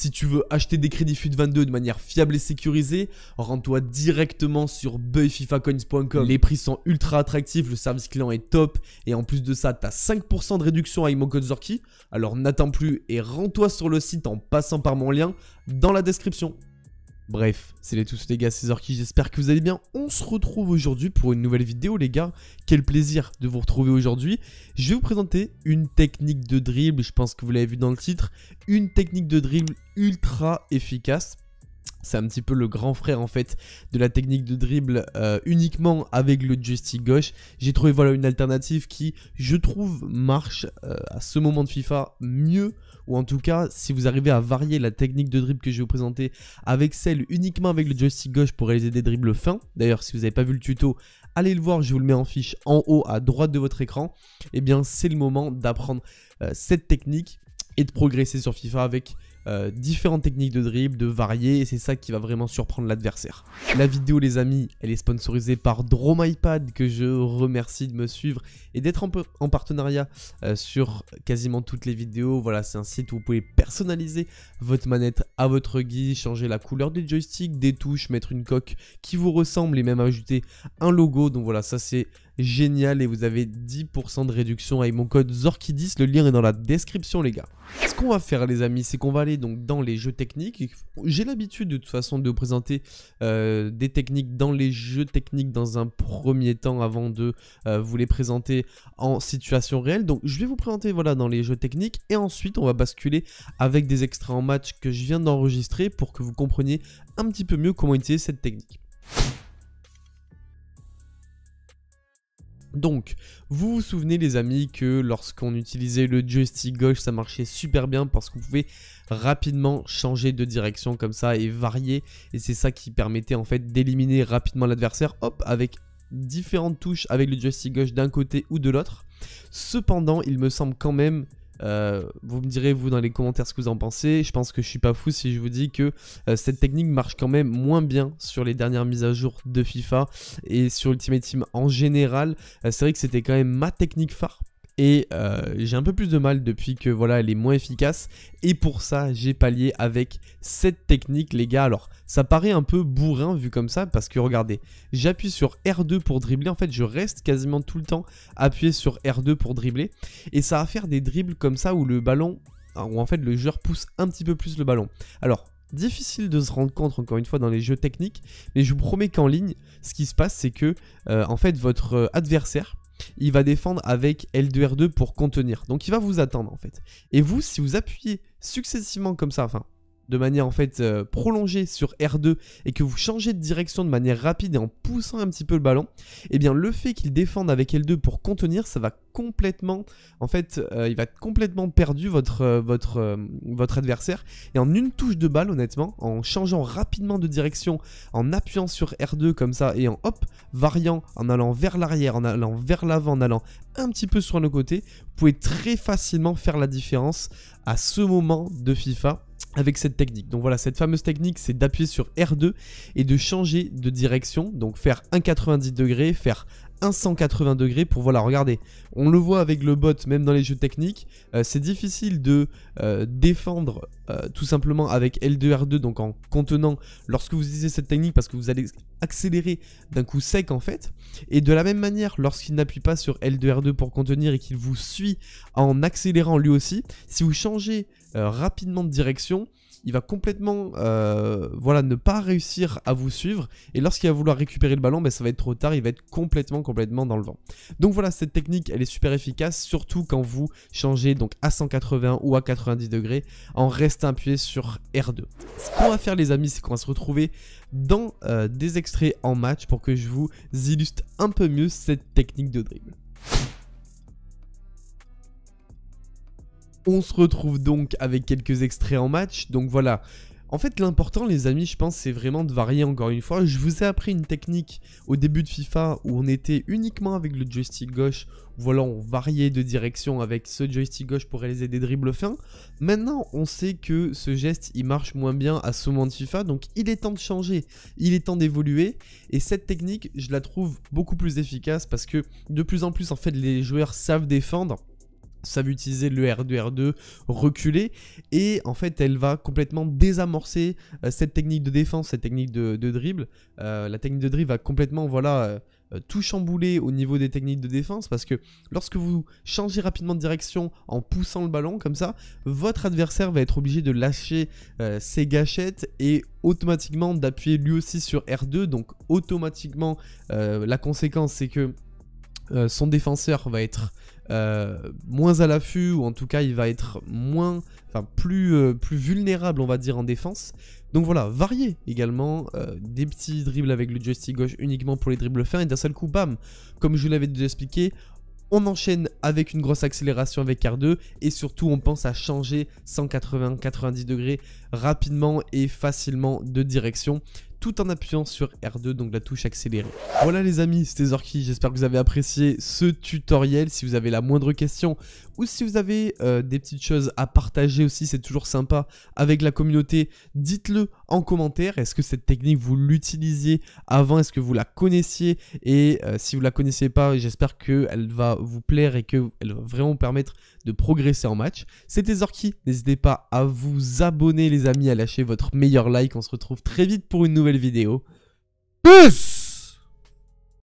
Si tu veux acheter des crédits FUT22 de manière fiable et sécurisée, rends-toi directement sur buyfifacoins.com. Les prix sont ultra attractifs, le service client est top et en plus de ça, tu as 5% de réduction à mon code Zorki. Alors n'attends plus et rends-toi sur le site en passant par mon lien dans la description. Bref, c'est les tous les gars, c'est Zorki, j'espère que vous allez bien. On se retrouve aujourd'hui pour une nouvelle vidéo les gars. Quel plaisir de vous retrouver aujourd'hui. Je vais vous présenter une technique de dribble, je pense que vous l'avez vu dans le titre. Une technique de dribble ultra efficace. C'est un petit peu le grand frère en fait de la technique de dribble euh, uniquement avec le joystick gauche. J'ai trouvé voilà une alternative qui je trouve marche euh, à ce moment de FIFA mieux ou en tout cas, si vous arrivez à varier la technique de dribble que je vais vous présenter avec celle uniquement avec le joystick gauche pour réaliser des dribbles fins, d'ailleurs si vous n'avez pas vu le tuto, allez le voir, je vous le mets en fiche en haut à droite de votre écran, et eh bien c'est le moment d'apprendre euh, cette technique et de progresser sur FIFA avec euh, différentes techniques de dribble, de varier, et c'est ça qui va vraiment surprendre l'adversaire. La vidéo, les amis, elle est sponsorisée par iPad, que je remercie de me suivre et d'être en, en, partenariat euh, sur quasiment toutes les vidéos. Voilà, c'est un site où vous pouvez personnaliser votre manette à votre guise, changer la couleur du joystick, des touches, mettre une coque qui vous ressemble et même ajouter un logo. Donc voilà, ça c'est génial et vous avez 10% de réduction avec mon code Zorkidis. Le lien est dans la description, les gars. Ce qu'on va faire, les amis, c'est qu'on va aller donc dans les jeux techniques. J'ai l'habitude de toute façon de présenter euh, des techniques dans les jeux techniques dans un premier temps avant de euh, vous les présenter en situation réelle. Donc je vais vous présenter voilà dans les jeux techniques et ensuite on va basculer avec des extraits en match que je viens d'enregistrer pour que vous compreniez un petit peu mieux comment utiliser cette technique. Donc, vous vous souvenez les amis que lorsqu'on utilisait le joystick gauche, ça marchait super bien parce qu'on pouvait rapidement changer de direction comme ça et varier. Et c'est ça qui permettait en fait d'éliminer rapidement l'adversaire, hop, avec différentes touches avec le joystick gauche d'un côté ou de l'autre. Cependant, il me semble quand même euh, vous me direz, vous, dans les commentaires, ce que vous en pensez. Je pense que je suis pas fou si je vous dis que euh, cette technique marche quand même moins bien sur les dernières mises à jour de FIFA et sur Ultimate Team en général. Euh, c'est vrai que c'était quand même ma technique phare et euh, j'ai un peu plus de mal depuis que voilà elle est moins efficace et pour ça j'ai pallié avec cette technique les gars alors ça paraît un peu bourrin vu comme ça parce que regardez j'appuie sur R2 pour dribbler en fait je reste quasiment tout le temps appuyé sur R2 pour dribbler et ça va faire des dribbles comme ça où le ballon où en fait le joueur pousse un petit peu plus le ballon alors difficile de se rendre compte encore une fois dans les jeux techniques mais je vous promets qu'en ligne ce qui se passe c'est que euh, en fait votre euh, adversaire il va défendre avec L2R2 pour contenir. Donc il va vous attendre en fait. Et vous, si vous appuyez successivement comme ça, enfin de manière en fait euh, prolongée sur R2 et que vous changez de direction de manière rapide et en poussant un petit peu le ballon, et eh bien le fait qu'il défende avec L2 pour contenir, ça va complètement, en fait, euh, il va complètement perdu votre, euh, votre adversaire. Et en une touche de balle, honnêtement, en changeant rapidement de direction, en appuyant sur R2 comme ça et en hop, variant, en allant vers l'arrière, en allant vers l'avant, en allant un petit peu sur le côté, vous pouvez très facilement faire la différence à ce moment de FIFA avec cette technique. Donc voilà, cette fameuse technique, c'est d'appuyer sur R2 et de changer de direction, donc faire 1,90 degrés, faire 180 degrés pour voilà regardez on le voit avec le bot même dans les jeux techniques euh, c'est difficile de euh, défendre euh, tout simplement avec L2R2 donc en contenant lorsque vous utilisez cette technique parce que vous allez accélérer d'un coup sec en fait et de la même manière lorsqu'il n'appuie pas sur L2R2 pour contenir et qu'il vous suit en accélérant lui aussi si vous changez rapidement de direction il va complètement euh, voilà, ne pas réussir à vous suivre. Et lorsqu'il va vouloir récupérer le ballon, ben, ça va être trop tard, il va être complètement, complètement dans le vent. Donc voilà, cette technique, elle est super efficace, surtout quand vous changez donc à 180 ou à 90 degrés en restant appuyé sur R2. Ce qu'on va faire les amis, c'est qu'on va se retrouver dans euh, des extraits en match pour que je vous illustre un peu mieux cette technique de dribble. On se retrouve donc avec quelques extraits en match. Donc voilà. En fait, l'important, les amis, je pense, c'est vraiment de varier encore une fois. Je vous ai appris une technique au début de FIFA où on était uniquement avec le joystick gauche. Voilà, on variait de direction avec ce joystick gauche pour réaliser des dribbles fins. Maintenant, on sait que ce geste, il marche moins bien à ce moment de FIFA. Donc, il est temps de changer. Il est temps d'évoluer. Et cette technique, je la trouve beaucoup plus efficace parce que de plus en plus, en fait, les joueurs savent défendre savent utiliser le R2, R2, reculer. Et en fait, elle va complètement désamorcer euh, cette technique de défense, cette technique de, dribble. Euh, la technique de dribble va complètement, voilà, euh, tout chambouler au niveau des techniques de défense. Parce que lorsque vous changez rapidement de direction en poussant le ballon comme ça, votre adversaire va être obligé de lâcher ses gâchettes et automatiquement d'appuyer lui aussi sur R2. Donc automatiquement, la conséquence, c'est que euh, son défenseur va être euh, moins à l'affût ou en tout cas il va être moins, enfin plus, euh, plus vulnérable on va dire en défense. Donc voilà, varier également des petits dribbles avec le joystick gauche uniquement pour les dribbles fins et d'un seul coup bam, comme je vous l'avais déjà expliqué. On enchaîne avec une grosse accélération avec R2 et surtout on pense à changer 180-90 degrés rapidement et facilement de direction tout en appuyant sur R2, donc la touche accélérée. Voilà les amis, c'était Zorki, j'espère que vous avez apprécié ce tutoriel. Si vous avez la moindre question ou si vous avez euh, des petites choses à partager aussi, c'est toujours sympa avec la communauté, dites-le en commentaire. Est-ce que cette technique, vous l'utilisiez avant Est-ce que vous la connaissiez Et euh, si vous ne la connaissiez pas, j'espère qu'elle va vous plaire et qu'elle va vraiment vous permettre de progresser en match. C'était Zorki, n'hésitez pas à vous abonner les amis, à lâcher votre meilleur like. On se retrouve très vite pour une nouvelle vidéo. Peace